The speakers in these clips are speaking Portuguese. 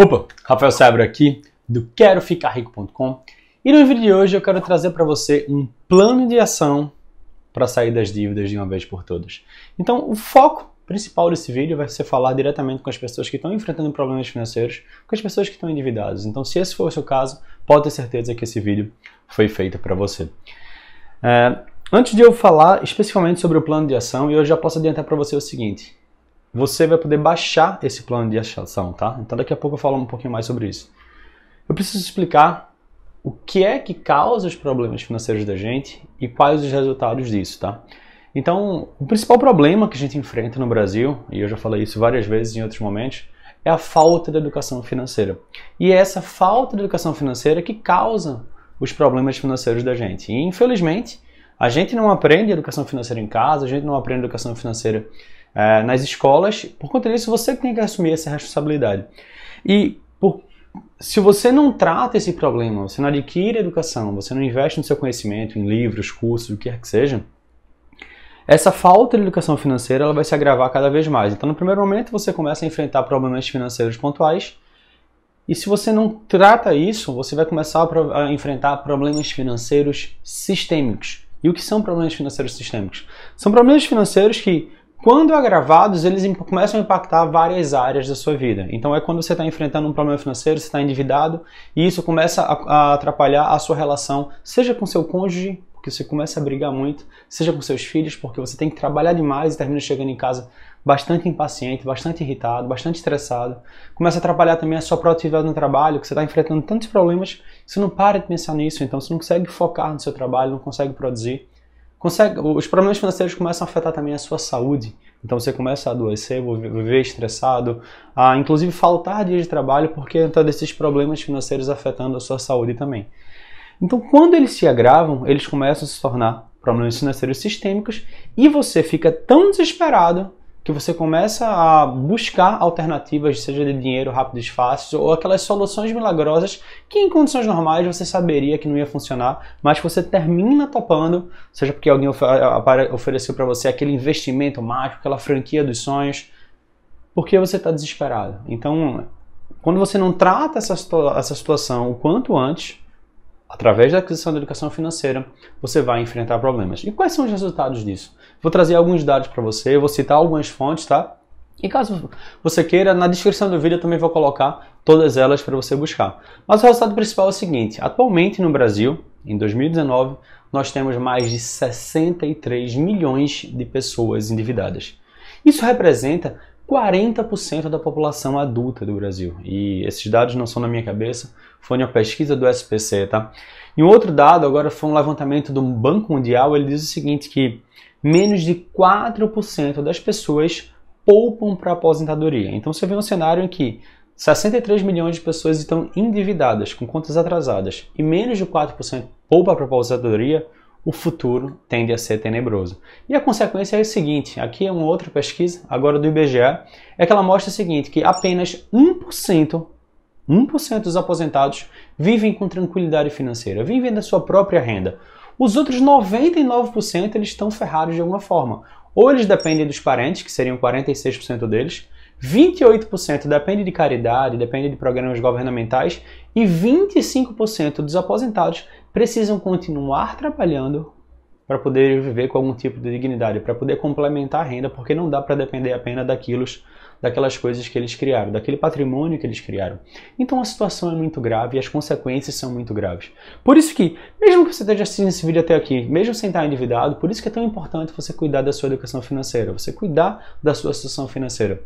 Opa, Rafael Seabra aqui do queroficarrico.com e no vídeo de hoje eu quero trazer para você um plano de ação para sair das dívidas de uma vez por todas. Então, o foco principal desse vídeo vai ser falar diretamente com as pessoas que estão enfrentando problemas financeiros, com as pessoas que estão endividadas. Então, se esse for o seu caso, pode ter certeza que esse vídeo foi feito para você. É, antes de eu falar especificamente sobre o plano de ação, eu já posso adiantar para você o seguinte: você vai poder baixar esse plano de ação, tá? Então daqui a pouco eu falo um pouquinho mais sobre isso. Eu preciso explicar o que é que causa os problemas financeiros da gente e quais os resultados disso, tá? Então, o principal problema que a gente enfrenta no Brasil, e eu já falei isso várias vezes em outros momentos, é a falta de educação financeira. E é essa falta de educação financeira que causa os problemas financeiros da gente. E, infelizmente, a gente não aprende educação financeira em casa, a gente não aprende educação financeira é, nas escolas. Por conta disso, você tem que assumir essa responsabilidade. E por, se você não trata esse problema, você não adquire educação, você não investe no seu conhecimento, em livros, cursos, o que quer que seja, essa falta de educação financeira ela vai se agravar cada vez mais. Então, no primeiro momento, você começa a enfrentar problemas financeiros pontuais. E se você não trata isso, você vai começar a, enfrentar problemas financeiros sistêmicos. E o que são problemas financeiros sistêmicos? São problemas financeiros que quando agravados, eles começam a impactar várias áreas da sua vida. Então é quando você está enfrentando um problema financeiro, você está endividado, e isso começa a, a atrapalhar a sua relação, seja com seu cônjuge, porque você começa a brigar muito, seja com seus filhos, porque você tem que trabalhar demais e termina chegando em casa bastante impaciente, bastante irritado, bastante estressado. Começa a atrapalhar também a sua produtividade no trabalho, que você está enfrentando tantos problemas, que você não para de pensar nisso, então você não consegue focar no seu trabalho, não consegue produzir consegue, os problemas financeiros começam a afetar também a sua saúde. Então você começa a adoecer, viver estressado, a inclusive faltar dias de trabalho porque está desses problemas financeiros afetando a sua saúde também. Então, quando eles se agravam, eles começam a se tornar problemas financeiros sistêmicos e você fica tão desesperado que você começa a buscar alternativas, seja de dinheiro rápidos e fáceis, ou aquelas soluções milagrosas que em condições normais você saberia que não ia funcionar, mas que você termina topando, seja porque alguém ofereceu para você aquele investimento mágico, aquela franquia dos sonhos, porque você está desesperado. Então, quando você não trata essa, situa essa situação o quanto antes, através da aquisição da educação financeira, você vai enfrentar problemas. E quais são os resultados disso? Vou trazer alguns dados para você, vou citar algumas fontes, tá? E caso você queira, na descrição do vídeo eu também vou colocar todas elas para você buscar. Mas o resultado principal é o seguinte: atualmente no Brasil, em 2019, nós temos mais de 63 milhões de pessoas endividadas. Isso representa 40% da população adulta do Brasil. E esses dados não são na minha cabeça, foi uma pesquisa do SPC, tá? E um outro dado, agora foi um levantamento do Banco Mundial, ele diz o seguinte que menos de 4% das pessoas poupam para aposentadoria. Então você vê um cenário em que 63 milhões de pessoas estão endividadas, com contas atrasadas, e menos de 4% poupa para aposentadoria, o futuro tende a ser tenebroso. E a consequência é o seguinte, aqui é uma outra pesquisa, agora do IBGE, é que ela mostra o seguinte, que apenas 1%, 1% dos aposentados vivem com tranquilidade financeira, vivem da sua própria renda. Os outros 99% eles estão ferrados de alguma forma. Ou eles dependem dos parentes, que seriam 46% deles, 28% depende de caridade, depende de programas governamentais e 25% dos aposentados precisam continuar trabalhando para poder viver com algum tipo de dignidade, para poder complementar a renda, porque não dá para depender apenas daquilos, daquelas coisas que eles criaram, daquele patrimônio que eles criaram. Então a situação é muito grave e as consequências são muito graves. Por isso que, mesmo que você esteja assistindo esse vídeo até aqui, mesmo sem estar endividado, por isso que é tão importante você cuidar da sua educação financeira, você cuidar da sua situação financeira.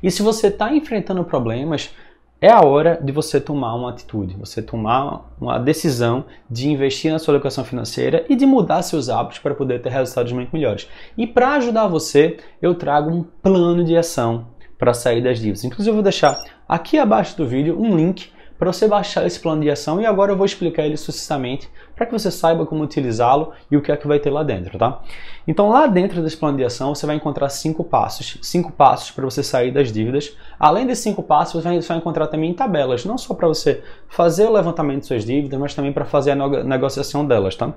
E se você está enfrentando problemas, é a hora de você tomar uma atitude, você tomar uma decisão de investir na sua educação financeira e de mudar seus hábitos para poder ter resultados muito melhores. E para ajudar você, eu trago um plano de ação para sair das dívidas. Inclusive, eu vou deixar aqui abaixo do vídeo um link para você baixar esse plano de ação e agora eu vou explicar ele sucintamente para que você saiba como utilizá-lo e o que é que vai ter lá dentro, tá? Então lá dentro desse plano de ação você vai encontrar cinco passos, cinco passos para você sair das dívidas. Além desses cinco passos você vai encontrar também tabelas, não só para você fazer o levantamento de suas dívidas, mas também para fazer a negociação delas, tá?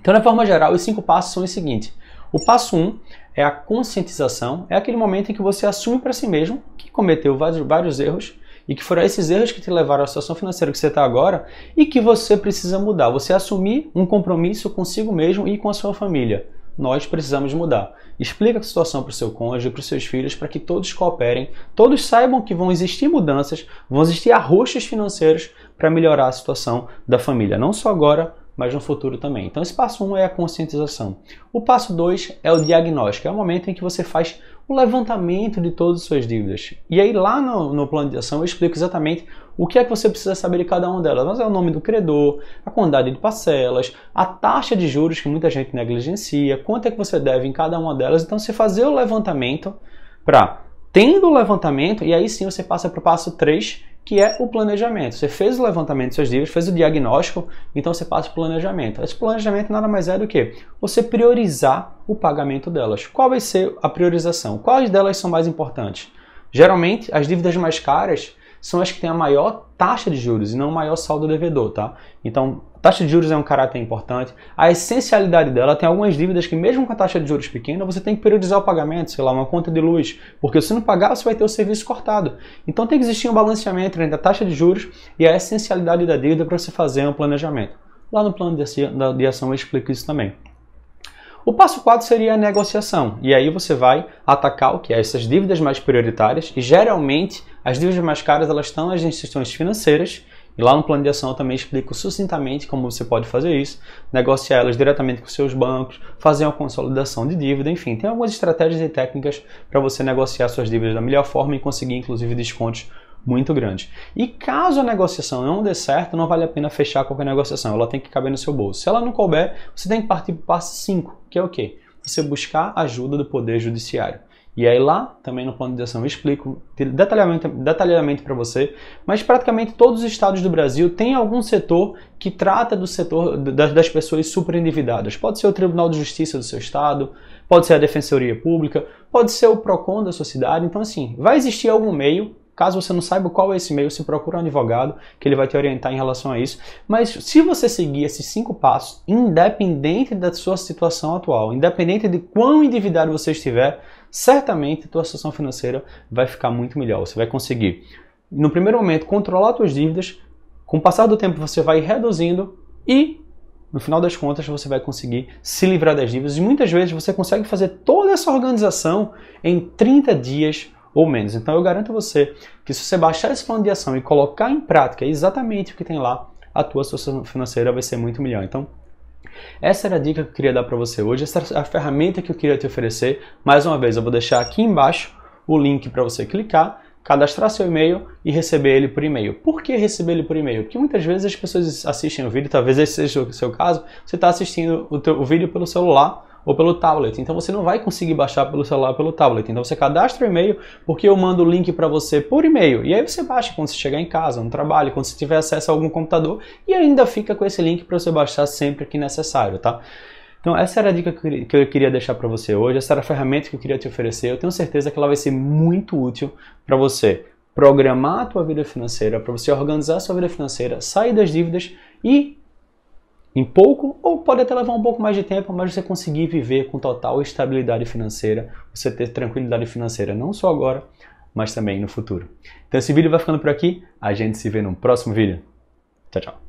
Então na forma geral os cinco passos são os seguintes. O passo 1 um é a conscientização, é aquele momento em que você assume para si mesmo que cometeu vários, vários erros e que foram esses erros que te levaram à situação financeira que você está agora e que você precisa mudar. Você assumir um compromisso consigo mesmo e com a sua família. Nós precisamos mudar. Explica a situação para o seu cônjuge, para os seus filhos, para que todos cooperem, todos saibam que vão existir mudanças, vão existir arroxos financeiros para melhorar a situação da família, não só agora, mas no futuro também. Então, esse passo 1 um é a conscientização. O passo 2 é o diagnóstico, é o momento em que você faz o levantamento de todas as suas dívidas. E aí, lá no, no plano de ação, eu explico exatamente o que é que você precisa saber de cada uma delas. Mas é o nome do credor, a quantidade de parcelas, a taxa de juros que muita gente negligencia, quanto é que você deve em cada uma delas. Então, você fazer o levantamento para. Tendo o levantamento, e aí sim você passa para o passo 3, que é o planejamento. Você fez o levantamento de suas dívidas, fez o diagnóstico, então você passa o planejamento. Esse planejamento nada mais é do que você priorizar o pagamento delas. Qual vai ser a priorização? Quais delas são mais importantes? Geralmente, as dívidas mais caras são as que têm a maior taxa de juros e não o maior saldo devedor, tá? Então, taxa de juros é um caráter importante. A essencialidade dela tem algumas dívidas que mesmo com a taxa de juros pequena, você tem que periodizar o pagamento, sei lá, uma conta de luz, porque se não pagar, você vai ter o serviço cortado. Então tem que existir um balanceamento entre a taxa de juros e a essencialidade da dívida para você fazer um planejamento. Lá no plano de ação eu explico isso também. O passo 4 seria a negociação, e aí você vai atacar o que é essas dívidas mais prioritárias, e geralmente as dívidas mais caras elas estão nas instituições financeiras, e lá no plano de ação eu também explico sucintamente como você pode fazer isso, negociar elas diretamente com seus bancos, fazer uma consolidação de dívida, enfim, tem algumas estratégias e técnicas para você negociar suas dívidas da melhor forma e conseguir inclusive descontos muito grande. E caso a negociação não dê certo, não vale a pena fechar qualquer negociação, ela tem que caber no seu bolso. Se ela não couber, você tem que partir para o passo 5, que é o quê? Você buscar ajuda do Poder Judiciário. E aí lá, também no plano de ação, eu explico detalhadamente, detalhadamente para você, mas praticamente todos os estados do Brasil têm algum setor que trata do setor das, das pessoas superendividadas. Pode ser o Tribunal de Justiça do seu estado, pode ser a Defensoria Pública, pode ser o PROCON da sua cidade. Então, assim, vai existir algum meio Caso você não saiba qual é esse e-mail, se procura um advogado que ele vai te orientar em relação a isso. Mas se você seguir esses cinco passos, independente da sua situação atual, independente de quão endividado você estiver, certamente a sua situação financeira vai ficar muito melhor. Você vai conseguir, no primeiro momento, controlar suas dívidas. Com o passar do tempo, você vai reduzindo e no final das contas, você vai conseguir se livrar das dívidas. E muitas vezes você consegue fazer toda essa organização em 30 dias ou menos. Então eu garanto a você que se você baixar esse plano de ação e colocar em prática exatamente o que tem lá, a tua situação financeira vai ser muito melhor. Então, essa era a dica que eu queria dar para você hoje, essa era a ferramenta que eu queria te oferecer. Mais uma vez, eu vou deixar aqui embaixo o link para você clicar, cadastrar seu e-mail e receber ele por e-mail. Por que receber ele por e-mail? Porque muitas vezes as pessoas assistem o vídeo, talvez esse seja o seu caso, você está assistindo o, teu, o vídeo pelo celular ou pelo tablet. Então você não vai conseguir baixar pelo celular ou pelo tablet. Então você cadastra o e-mail, porque eu mando o link para você por e-mail. E aí você baixa quando você chegar em casa, no trabalho, quando você tiver acesso a algum computador e ainda fica com esse link para você baixar sempre que necessário, tá? Então, essa era a dica que eu queria deixar para você hoje, essa era a ferramenta que eu queria te oferecer. Eu tenho certeza que ela vai ser muito útil para você programar a tua vida financeira, para você organizar a sua vida financeira, sair das dívidas e em pouco ou pode até levar um pouco mais de tempo, mas você conseguir viver com total estabilidade financeira, você ter tranquilidade financeira não só agora, mas também no futuro. Então esse vídeo vai ficando por aqui, a gente se vê no próximo vídeo. Tchau, tchau.